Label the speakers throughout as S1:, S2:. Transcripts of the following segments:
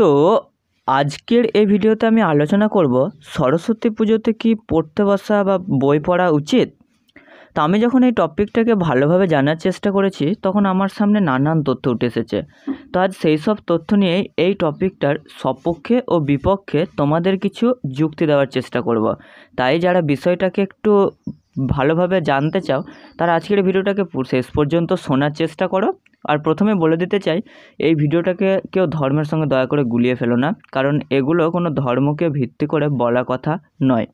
S1: তো আজকের এই ভিডিওতে আমি আলোচনা করব সরস্বতী পুজোতে কি পড়তে বসা বা বই পড়া উচিত তা আমি যখন এই টপিকটাকে ভালোভাবে জানার চেষ্টা করেছি তখন আমার সামনে নানান তথ্য উঠে এসেছে তো আজ সেই সব তথ্য নিয়েই এই টপিকটার সপক্ষে ও বিপক্ষে তোমাদের কিছু যুক্তি দেওয়ার চেষ্টা করব তাই যারা বিষয়টাকে একটু ভালোভাবে জানতে চাও তারা আজকের ভিডিওটাকে শেষ পর্যন্ত শোনার চেষ্টা করো আর প্রথমে বলে দিতে চাই এই ভিডিওটাকে কেউ ধর্মের সঙ্গে দয়া করে গুলিয়ে ফেলো না কারণ এগুলো কোনো ধর্মকে ভিত্তি করে বলা কথা নয়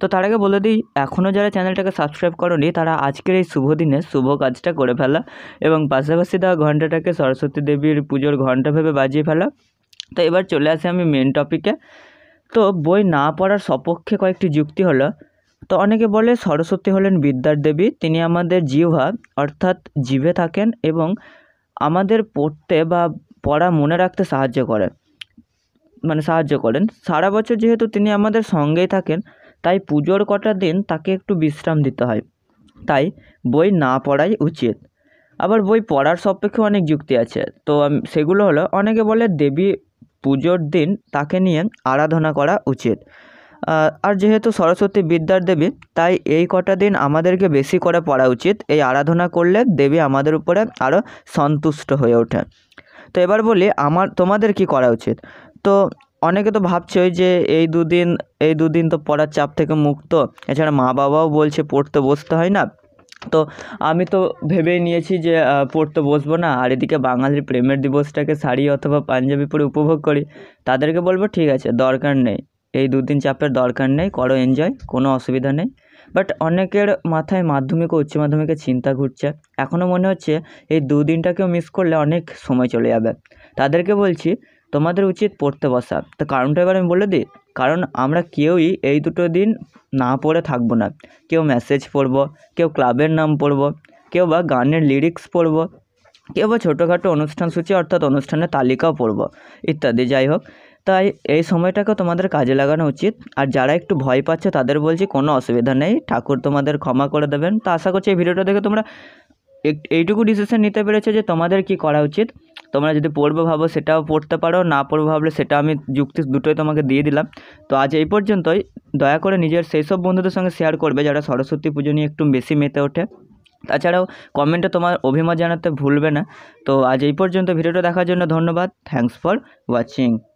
S1: তো তার আগে বলে দিই এখনও যারা চ্যানেলটাকে সাবস্ক্রাইব করনি তারা আজকের এই শুভ দিনে শুভ কাজটা করে ফেলা এবং পাশাপাশি দেওয়া ঘণ্টাটাকে সরস্বতী দেবীর পুজোর ঘণ্টা ভেবে বাজিয়ে ফেলা তো এবার চলে আসি আমি মেন টপিকে তো বই না পড়ার সপক্ষে কয়েকটি যুক্তি হলো তো অনেকে বলে সরস্বতী হলেন বিদ্যার দেবী তিনি আমাদের জিহ্বা অর্থাৎ জিভে থাকেন এবং আমাদের পড়তে বা পড়া মনে রাখতে সাহায্য করে মানে সাহায্য করেন সারা বছর যেহেতু তিনি আমাদের সঙ্গেই থাকেন তাই পুজোর কটা দিন তাকে একটু বিশ্রাম দিতে হয় তাই বই না পড়াই উচিত আবার বই পড়ার সপেক্ষে অনেক যুক্তি আছে তো সেগুলো হলো অনেকে বলে দেবী পুজোর দিন তাকে নিয়ে আরাধনা করা উচিত আর যেহেতু সরস্বতী বিদ্যার দেবী তাই এই কটা দিন আমাদেরকে বেশি করে পড়া উচিত এই আরাধনা করলে দেবী আমাদের উপরে আরও সন্তুষ্ট হয়ে ওঠে তো এবার বলি আমার তোমাদের কি করা উচিত তো অনেকে তো ভাবছে যে এই দুদিন এই দুদিন তো পড়ার চাপ থেকে মুক্ত এছাড়া মা বাবাও বলছে পড়তে বসতে হয় না তো আমি তো ভেবেই নিয়েছি যে পড়তে বসবো না আর এদিকে বাঙালির প্রেমের দিবসটাকে শাড়ি অথবা পাঞ্জাবি পরে উপভোগ করি তাদেরকে বলবো ঠিক আছে দরকার নেই এই দুদিন চাপের দরকার নেই করো এনজয় কোনো অসুবিধা নেই বাট অনেকের মাথায় মাধ্যমিক ও উচ্চ মাধ্যমিকের চিন্তা ঘুরছে এখনও মনে হচ্ছে এই দুদিনটাকেও মিস করলে অনেক সময় চলে যাবে তাদেরকে বলছি তোমাদের উচিত পড়তে বসা তো কারণটা এবার আমি বলে দিই কারণ আমরা কেউই এই দুটো দিন না পড়ে থাকবো না কেউ মেসেজ পড়ব কেউ ক্লাবের নাম পড়ব কেউ বা গানের লিরিক্স পড়ব কেউ বা ছোটোখাটো অনুষ্ঠানসূচি অর্থাৎ অনুষ্ঠানের তালিকাও পড়ব ইত্যাদি যাই হোক তাই এই সময়টাকে তোমাদের কাজে লাগানো উচিত আর যারা একটু ভয় পাচ্ছে তাদের বলছি কোনো অসুবিধা নেই ঠাকুর তোমাদের ক্ষমা করে দেবেন তো আশা করছি এই ভিডিওটা দেখে তোমরা এইটুকু ডিসিশন নিতে পেরেছো যে তোমাদের কি করা উচিত তোমরা যদি পড়বো ভাবো সেটাও পড়তে পারো না পড়বো ভাবলে সেটা আমি যুক্তি দুটোই তোমাকে দিয়ে দিলাম তো আজ এই পর্যন্তই দয়া করে নিজের সেই সব বন্ধুদের সঙ্গে শেয়ার করবে যারা সরস্বতী পুজো নিয়ে একটু বেশি মেতে ওঠে তাছাড়াও কমেন্টে তোমার অভিমত জানাতে ভুলবে না তো আজ এই পর্যন্ত ভিডিওটা দেখার জন্য ধন্যবাদ থ্যাংকস ফর ওয়াচিং